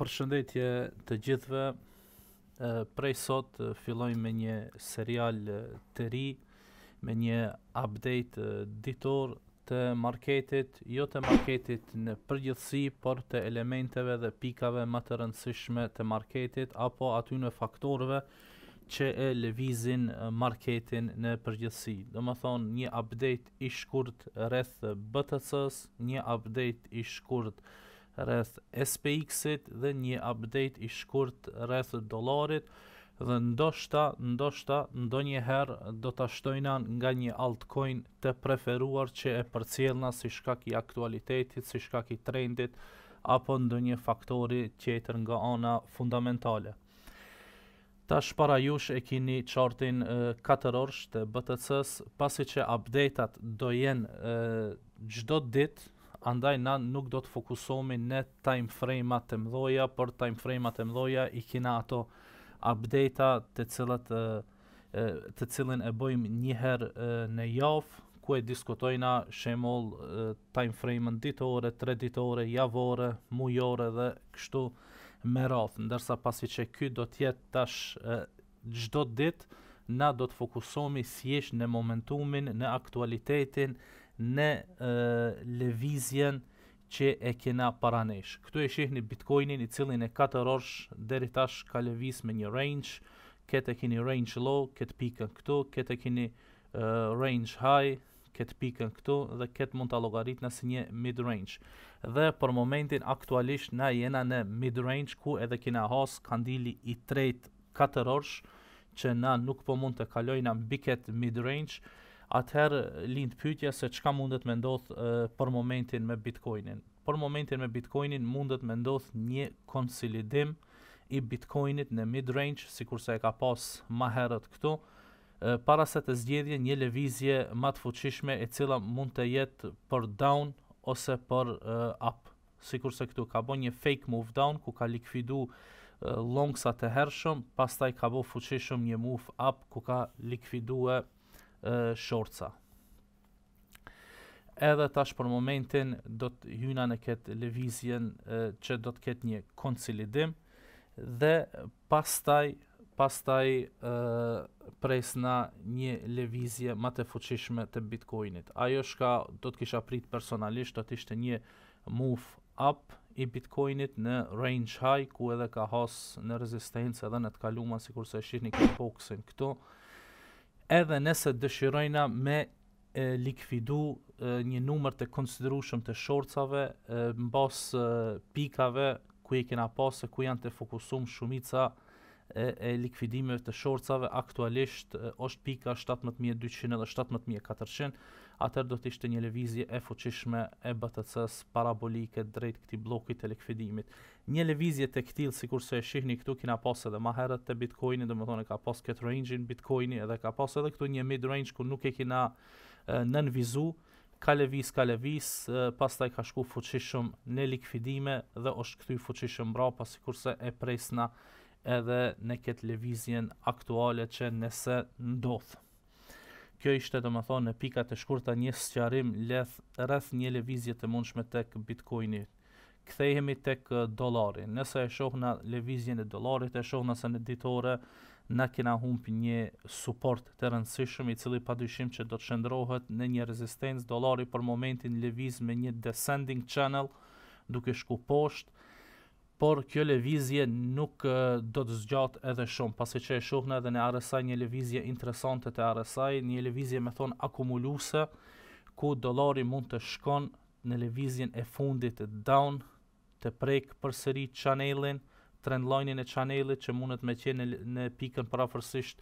përshëndetje të gjithve. Prej sot fillojmë me një serial të ri, me një update ditor të marketit, jo të marketit në përgjithsi, por të elementeve dhe pikave më të rëndësishme të marketit, apo aty në faktorve që e levizin marketin në përgjithsi. Do më thonë një update i shkurt rreth btc një update i shkurt rreth SPX-it dhe një update i shkurt rreth dollarit dhe ndoshta ndoshta ndonjëherë do ta shtojna nga një altcoin të preferuar që e përcjellna si shkak i aktualitetit, si shkak i trendit apo ndonjë faktori tjetër nga ana fundamentale. Tash para jush e kini chartin 4 orsh të BTC-s, pasi që update-at do jenë çdo ditë andaj na nuk do të fokusohemi në time frame-at të mëdha, por time frame-at të mëdha i kemi ato update-a të cilat e, të cilën e bëjmë një herë në javë ku e diskutojna shemoll time frame-ën ditore, tre ditore, javore, mujore dhe kështu me radhë, ndërsa pasi që ky do të jetë tash çdo ditë na do të fokusohemi thjesht në momentumin, në aktualitetin, në lëvizjen levizjen që e kena paranesh. Këtu e shihni Bitcoinin i cilin e 4 orsh deri tash ka lëviz me një range. Këtë e keni range low, këtë pikën këtu, këtë e keni range high, këtë pikën këtu dhe këtë mund ta llogarit në si një mid range. Dhe për momentin aktualisht na jena në mid range ku edhe kena has kandili i tretë 4 orsh që na nuk po mund të kalojna mbi biket mid range atëherë lind pyetja se çka mundet me ndodh për momentin me Bitcoinin. Për momentin me Bitcoinin mundet me ndodh një konsolidim i Bitcoinit në mid range, sikurse e ka pas më herët këtu, e, para se të zgjidhë një lëvizje më të fuqishme e cila mund të jetë për down ose për e, up, sikurse këtu ka bën një fake move down ku ka likvidu longsa të hershëm, pastaj ka bën fuqishëm një move up ku ka likvidue shorca. Edhe tash për momentin do të hyna në këtë lëvizjen që do të ketë një konsolidim dhe pastaj pastaj ë presna një lëvizje më të fuqishme të Bitcoinit. Ajo shka do të kisha prit personalisht do të ishte një move up i Bitcoinit në range high ku edhe ka hos në rezistencë edhe në të kaluam sikur se e shihni këtë boxin këtu. Ë uh, edhe nëse dëshirojna me e, likvidu e, një numër të konsiderushëm të shorcave, në basë pikave, ku i kena pasë, ku janë të fokusum shumica e, e likvidimeve të shorcave aktualisht është pika 17200 dhe 17400, atër do të ishte një levizje e fuqishme e BTC-s parabolike drejt këti blokit e likvidimit. Një levizje të këtil, si kurse e shihni këtu, kina pas edhe herët të Bitcoin, dhe më thone ka pas këtë range-in Bitcoin, edhe ka pas edhe këtu një mid-range ku nuk e kina nënvizu, ka leviz, ka levis, pastaj ka shku fuqishëm në likvidime dhe është këty fuqishëm bra, pasi kurse e presna edhe në këtë levizjen aktuale që nëse ndodhë. Kjo ishte të më thonë në pikat e shkurta një sëqarim leth rrëth një levizje të mundshme tek bitcoini. të tek dolari. Nëse e shohë në levizjen e dolarit, e shohë nëse në ditore, në kina hump një support të rëndësishëm i cili pa dyshim që do të shëndrohet në një rezistencë. Dolari për momentin leviz me një descending channel duke shku poshtë, por kjo levizje nuk uh, do të zgjatë edhe shumë, pasi që e shuhën edhe në RSI një levizje interesante të RSI, një levizje me thonë akumuluse, ku dolari mund të shkon në levizjen e fundit down, të prek përsëri channelin, trend line-in e channelit që mundet me qenë në pikën prafërsisht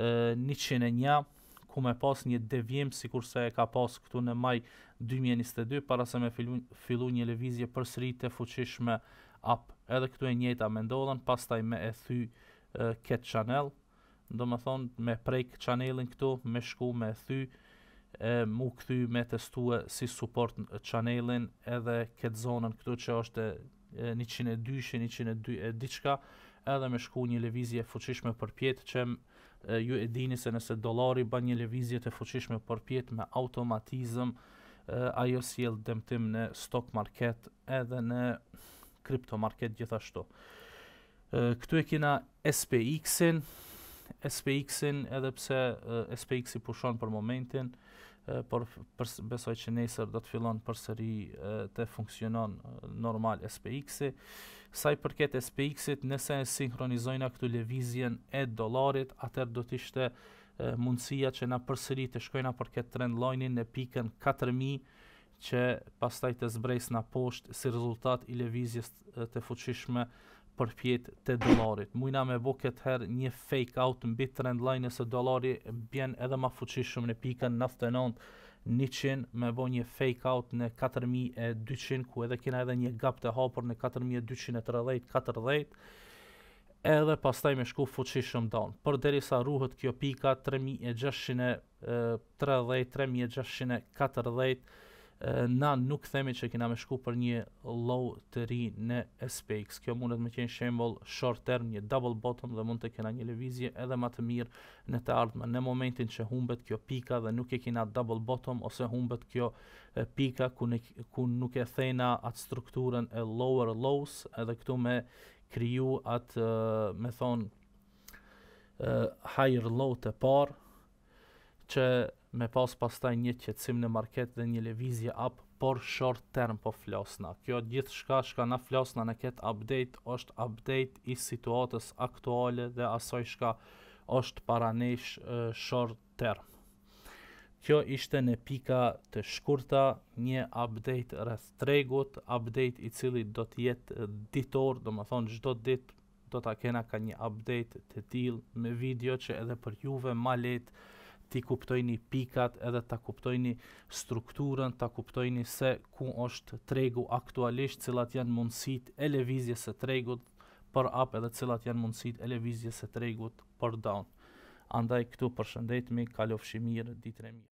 uh, 101, ku me pas një devjim, si kurse e ka pas këtu në maj 2022, para se me fillu, fillu një levizje për sëri të fuqishme up edhe këtu e njëta me ndodhen, pas taj me e thy uh, këtë qanel, do më thonë me këtë qanelin këtu, me shku me e thy, e, mu këthy me testue si support në qanelin edhe këtë zonën këtu që është e, 102, 102 e, e diqka, edhe me shku një levizje fuqishme për pjetë që e, ju e dini se nëse dolari ba një levizje të fuqishme për pjetë me automatizëm, ajo si jelë dëmtim në stock market edhe në kriptomarket gjithashtu. Këtu e kina SPX-in, SPX-in edhe pse SPX-i pushon për momentin, por besoj që nesër do të fillon për sëri të funksionon normal SPX-i. Sa i përket SPX-it, nëse e sinkronizojna këtu levizjen e dolarit, atër do të ishte mundësia që na përsëri të shkojna për këtë trendlojnin në pikën 4.000, që pastaj të zbrejsë në poshtë si rezultat i levizjes të fuqishme për pjetë të dolarit. Mujna me bo këtë herë një fake out në bitë trend line nëse dolari bjen edhe ma fuqishme në pikën 99 100 me bo një fake out në 4200 ku edhe kina edhe një gap të hapur në 4230-40 edhe pastaj me shku fuqishëm down. Për deri sa ruhet kjo pika 3630-3640 na nuk themi që kena me shku për një low të ri në SPX. Kjo mundet me qenë shembol short term, një double bottom dhe mund të kena një levizje edhe ma të mirë në të ardhme. Në momentin që humbet kjo pika dhe nuk e kena double bottom ose humbet kjo pika ku, ku nuk e thejna atë strukturën e lower lows edhe këtu me kriju atë me thonë higher low të parë që me pas pastaj një qëtësim në market dhe një levizje up, por short term po flosna. Kjo gjithë shka shka na flosna në ketë update, është update i situatës aktuale dhe asoj shka është paranesh uh, short term. Kjo ishte në pika të shkurta, një update rreth tregut, update i cili do të jetë ditor, do më thonë gjdo ditë, do të kena ka një update të til me video që edhe për juve ma letë, ti kuptojni pikat edhe ta kuptojni strukturën, ta kuptojni se ku është tregu aktualisht, cilat janë mundësit e levizjes së tregut për up edhe cilat janë mundësit e levizjes së tregut për down. Andaj këtu përshëndetmi, kalofshi mirë, ditën e mirë.